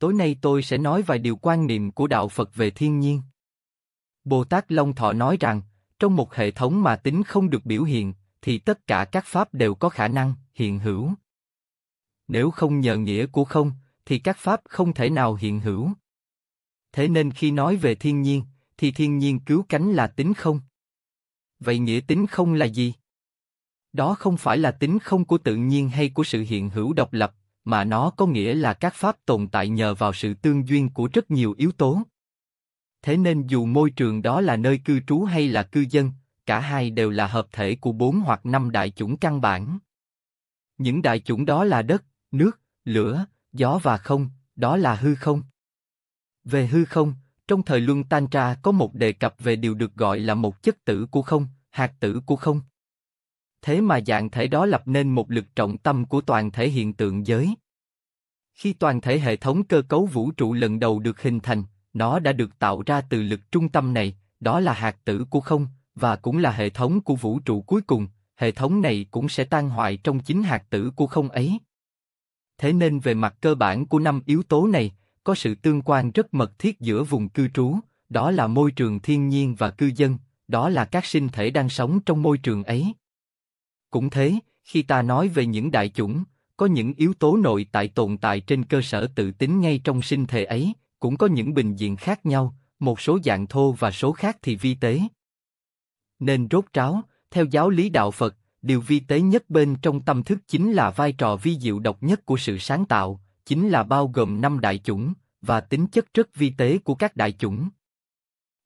Tối nay tôi sẽ nói vài điều quan niệm của đạo Phật về thiên nhiên. Bồ Tát Long Thọ nói rằng, trong một hệ thống mà tính không được biểu hiện, thì tất cả các pháp đều có khả năng hiện hữu. Nếu không nhờ nghĩa của không, thì các pháp không thể nào hiện hữu. Thế nên khi nói về thiên nhiên, thì thiên nhiên cứu cánh là tính không. Vậy nghĩa tính không là gì? Đó không phải là tính không của tự nhiên hay của sự hiện hữu độc lập, mà nó có nghĩa là các pháp tồn tại nhờ vào sự tương duyên của rất nhiều yếu tố. Thế nên dù môi trường đó là nơi cư trú hay là cư dân, cả hai đều là hợp thể của bốn hoặc năm đại chủng căn bản. Những đại chủng đó là đất, nước, lửa, gió và không, đó là hư không. Về hư không, trong thời luân tantra có một đề cập về điều được gọi là một chất tử của không, hạt tử của không thế mà dạng thể đó lập nên một lực trọng tâm của toàn thể hiện tượng giới. Khi toàn thể hệ thống cơ cấu vũ trụ lần đầu được hình thành, nó đã được tạo ra từ lực trung tâm này, đó là hạt tử của không, và cũng là hệ thống của vũ trụ cuối cùng, hệ thống này cũng sẽ tan hoại trong chính hạt tử của không ấy. Thế nên về mặt cơ bản của năm yếu tố này, có sự tương quan rất mật thiết giữa vùng cư trú, đó là môi trường thiên nhiên và cư dân, đó là các sinh thể đang sống trong môi trường ấy. Cũng thế, khi ta nói về những đại chủng, có những yếu tố nội tại tồn tại trên cơ sở tự tính ngay trong sinh thể ấy, cũng có những bình diện khác nhau, một số dạng thô và số khác thì vi tế. Nên rốt ráo, theo giáo lý đạo Phật, điều vi tế nhất bên trong tâm thức chính là vai trò vi diệu độc nhất của sự sáng tạo, chính là bao gồm năm đại chủng và tính chất rất vi tế của các đại chủng.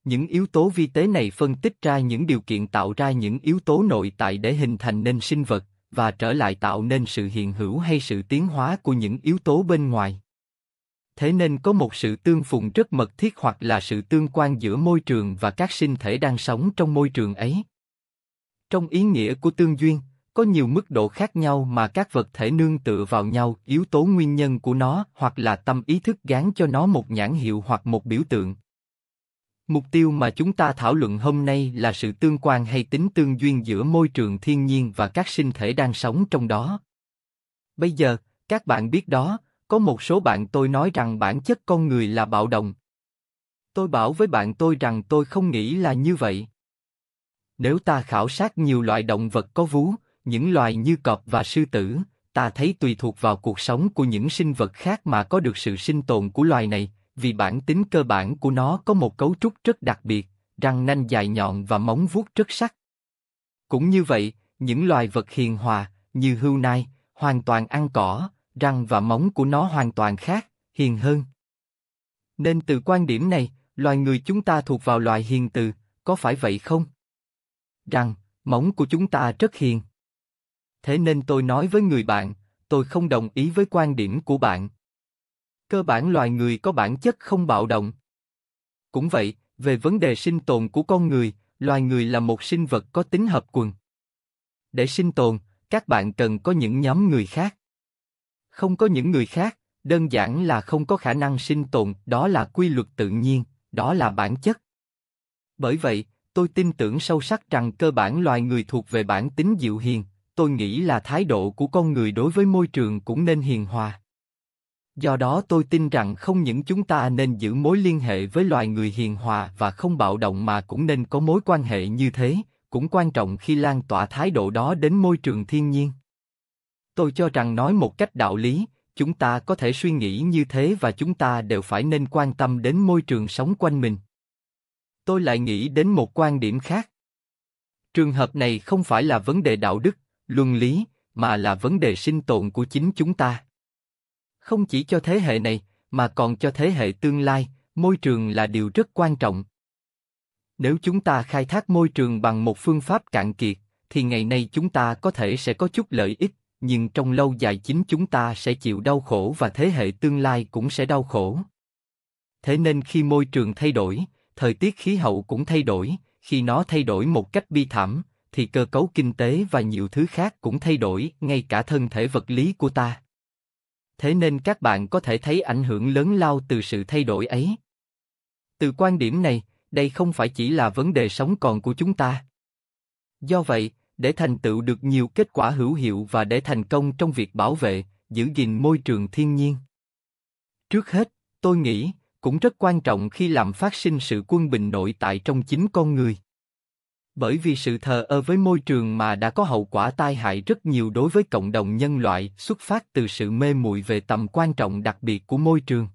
Những yếu tố vi tế này phân tích ra những điều kiện tạo ra những yếu tố nội tại để hình thành nên sinh vật và trở lại tạo nên sự hiện hữu hay sự tiến hóa của những yếu tố bên ngoài. Thế nên có một sự tương phùng rất mật thiết hoặc là sự tương quan giữa môi trường và các sinh thể đang sống trong môi trường ấy. Trong ý nghĩa của tương duyên, có nhiều mức độ khác nhau mà các vật thể nương tựa vào nhau, yếu tố nguyên nhân của nó hoặc là tâm ý thức gán cho nó một nhãn hiệu hoặc một biểu tượng, Mục tiêu mà chúng ta thảo luận hôm nay là sự tương quan hay tính tương duyên giữa môi trường thiên nhiên và các sinh thể đang sống trong đó. Bây giờ, các bạn biết đó, có một số bạn tôi nói rằng bản chất con người là bạo động. Tôi bảo với bạn tôi rằng tôi không nghĩ là như vậy. Nếu ta khảo sát nhiều loại động vật có vú, những loài như cọp và sư tử, ta thấy tùy thuộc vào cuộc sống của những sinh vật khác mà có được sự sinh tồn của loài này, vì bản tính cơ bản của nó có một cấu trúc rất đặc biệt, răng nanh dài nhọn và móng vuốt rất sắc. Cũng như vậy, những loài vật hiền hòa, như hươu nai, hoàn toàn ăn cỏ, răng và móng của nó hoàn toàn khác, hiền hơn. Nên từ quan điểm này, loài người chúng ta thuộc vào loài hiền từ, có phải vậy không? Răng, móng của chúng ta rất hiền. Thế nên tôi nói với người bạn, tôi không đồng ý với quan điểm của bạn cơ bản loài người có bản chất không bạo động. Cũng vậy, về vấn đề sinh tồn của con người, loài người là một sinh vật có tính hợp quần. Để sinh tồn, các bạn cần có những nhóm người khác. Không có những người khác, đơn giản là không có khả năng sinh tồn, đó là quy luật tự nhiên, đó là bản chất. Bởi vậy, tôi tin tưởng sâu sắc rằng cơ bản loài người thuộc về bản tính dịu hiền, tôi nghĩ là thái độ của con người đối với môi trường cũng nên hiền hòa. Do đó tôi tin rằng không những chúng ta nên giữ mối liên hệ với loài người hiền hòa và không bạo động mà cũng nên có mối quan hệ như thế, cũng quan trọng khi lan tỏa thái độ đó đến môi trường thiên nhiên. Tôi cho rằng nói một cách đạo lý, chúng ta có thể suy nghĩ như thế và chúng ta đều phải nên quan tâm đến môi trường sống quanh mình. Tôi lại nghĩ đến một quan điểm khác. Trường hợp này không phải là vấn đề đạo đức, luân lý, mà là vấn đề sinh tồn của chính chúng ta không chỉ cho thế hệ này, mà còn cho thế hệ tương lai, môi trường là điều rất quan trọng. Nếu chúng ta khai thác môi trường bằng một phương pháp cạn kiệt, thì ngày nay chúng ta có thể sẽ có chút lợi ích, nhưng trong lâu dài chính chúng ta sẽ chịu đau khổ và thế hệ tương lai cũng sẽ đau khổ. Thế nên khi môi trường thay đổi, thời tiết khí hậu cũng thay đổi, khi nó thay đổi một cách bi thảm, thì cơ cấu kinh tế và nhiều thứ khác cũng thay đổi, ngay cả thân thể vật lý của ta thế nên các bạn có thể thấy ảnh hưởng lớn lao từ sự thay đổi ấy. Từ quan điểm này, đây không phải chỉ là vấn đề sống còn của chúng ta. Do vậy, để thành tựu được nhiều kết quả hữu hiệu và để thành công trong việc bảo vệ, giữ gìn môi trường thiên nhiên. Trước hết, tôi nghĩ cũng rất quan trọng khi làm phát sinh sự quân bình nội tại trong chính con người bởi vì sự thờ ơ với môi trường mà đã có hậu quả tai hại rất nhiều đối với cộng đồng nhân loại xuất phát từ sự mê muội về tầm quan trọng đặc biệt của môi trường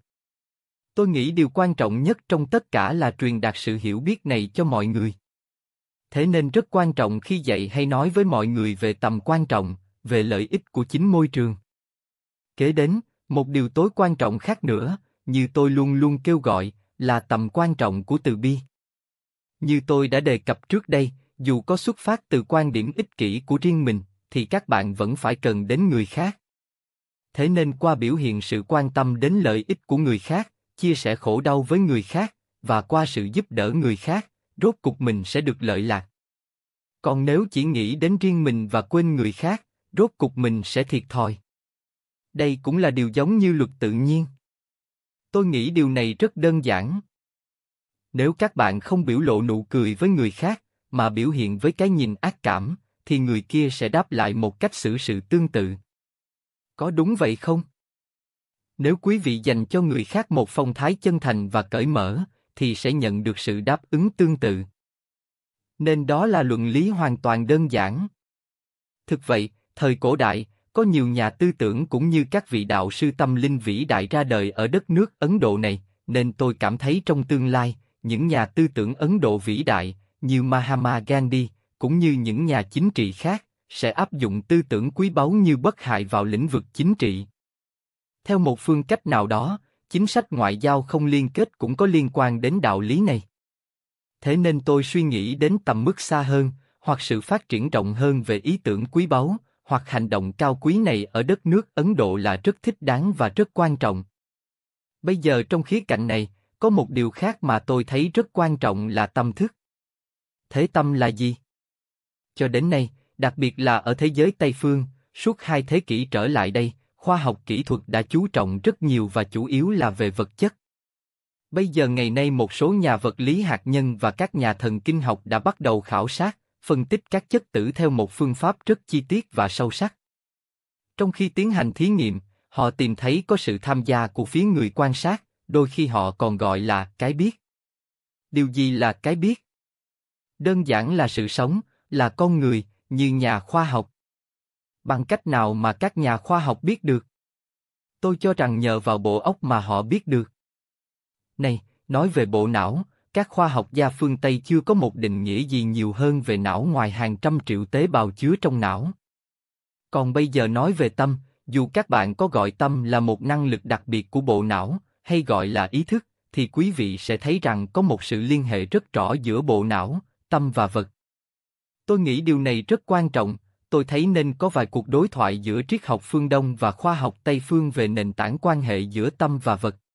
tôi nghĩ điều quan trọng nhất trong tất cả là truyền đạt sự hiểu biết này cho mọi người thế nên rất quan trọng khi dạy hay nói với mọi người về tầm quan trọng về lợi ích của chính môi trường kế đến một điều tối quan trọng khác nữa như tôi luôn luôn kêu gọi là tầm quan trọng của từ bi như tôi đã đề cập trước đây, dù có xuất phát từ quan điểm ích kỷ của riêng mình, thì các bạn vẫn phải cần đến người khác. Thế nên qua biểu hiện sự quan tâm đến lợi ích của người khác, chia sẻ khổ đau với người khác và qua sự giúp đỡ người khác, rốt cục mình sẽ được lợi lạc. Còn nếu chỉ nghĩ đến riêng mình và quên người khác, rốt cục mình sẽ thiệt thòi. Đây cũng là điều giống như luật tự nhiên. Tôi nghĩ điều này rất đơn giản nếu các bạn không biểu lộ nụ cười với người khác, mà biểu hiện với cái nhìn ác cảm, thì người kia sẽ đáp lại một cách xử sự tương tự. Có đúng vậy không? Nếu quý vị dành cho người khác một phong thái chân thành và cởi mở, thì sẽ nhận được sự đáp ứng tương tự. Nên đó là luận lý hoàn toàn đơn giản. Thực vậy, thời cổ đại, có nhiều nhà tư tưởng cũng như các vị đạo sư tâm linh vĩ đại ra đời ở đất nước Ấn Độ này, nên tôi cảm thấy trong tương lai, những nhà tư tưởng Ấn Độ vĩ đại như Mahatma Gandhi cũng như những nhà chính trị khác sẽ áp dụng tư tưởng quý báu như bất hại vào lĩnh vực chính trị. Theo một phương cách nào đó, chính sách ngoại giao không liên kết cũng có liên quan đến đạo lý này. Thế nên tôi suy nghĩ đến tầm mức xa hơn, hoặc sự phát triển rộng hơn về ý tưởng quý báu, hoặc hành động cao quý này ở đất nước Ấn Độ là rất thích đáng và rất quan trọng. Bây giờ trong khía cạnh này, có một điều khác mà tôi thấy rất quan trọng là tâm thức. Thế tâm là gì? Cho đến nay, đặc biệt là ở thế giới Tây phương, suốt hai thế kỷ trở lại đây, khoa học kỹ thuật đã chú trọng rất nhiều và chủ yếu là về vật chất. Bây giờ ngày nay một số nhà vật lý hạt nhân và các nhà thần kinh học đã bắt đầu khảo sát, phân tích các chất tử theo một phương pháp rất chi tiết và sâu sắc. Trong khi tiến hành thí nghiệm, họ tìm thấy có sự tham gia của phía người quan sát, đôi khi họ còn gọi là cái biết. Điều gì là cái biết? Đơn giản là sự sống, là con người, như nhà khoa học. Bằng cách nào mà các nhà khoa học biết được? Tôi cho rằng nhờ vào bộ óc mà họ biết được. Này, nói về bộ não, các khoa học gia phương Tây chưa có một định nghĩa gì nhiều hơn về não ngoài hàng trăm triệu tế bào chứa trong não. Còn bây giờ nói về tâm, dù các bạn có gọi tâm là một năng lực đặc biệt của bộ não, hay gọi là ý thức, thì quý vị sẽ thấy rằng có một sự liên hệ rất rõ giữa bộ não, tâm và vật. Tôi nghĩ điều này rất quan trọng, tôi thấy nên có vài cuộc đối thoại giữa triết học phương Đông và khoa học Tây phương về nền tảng quan hệ giữa tâm và vật.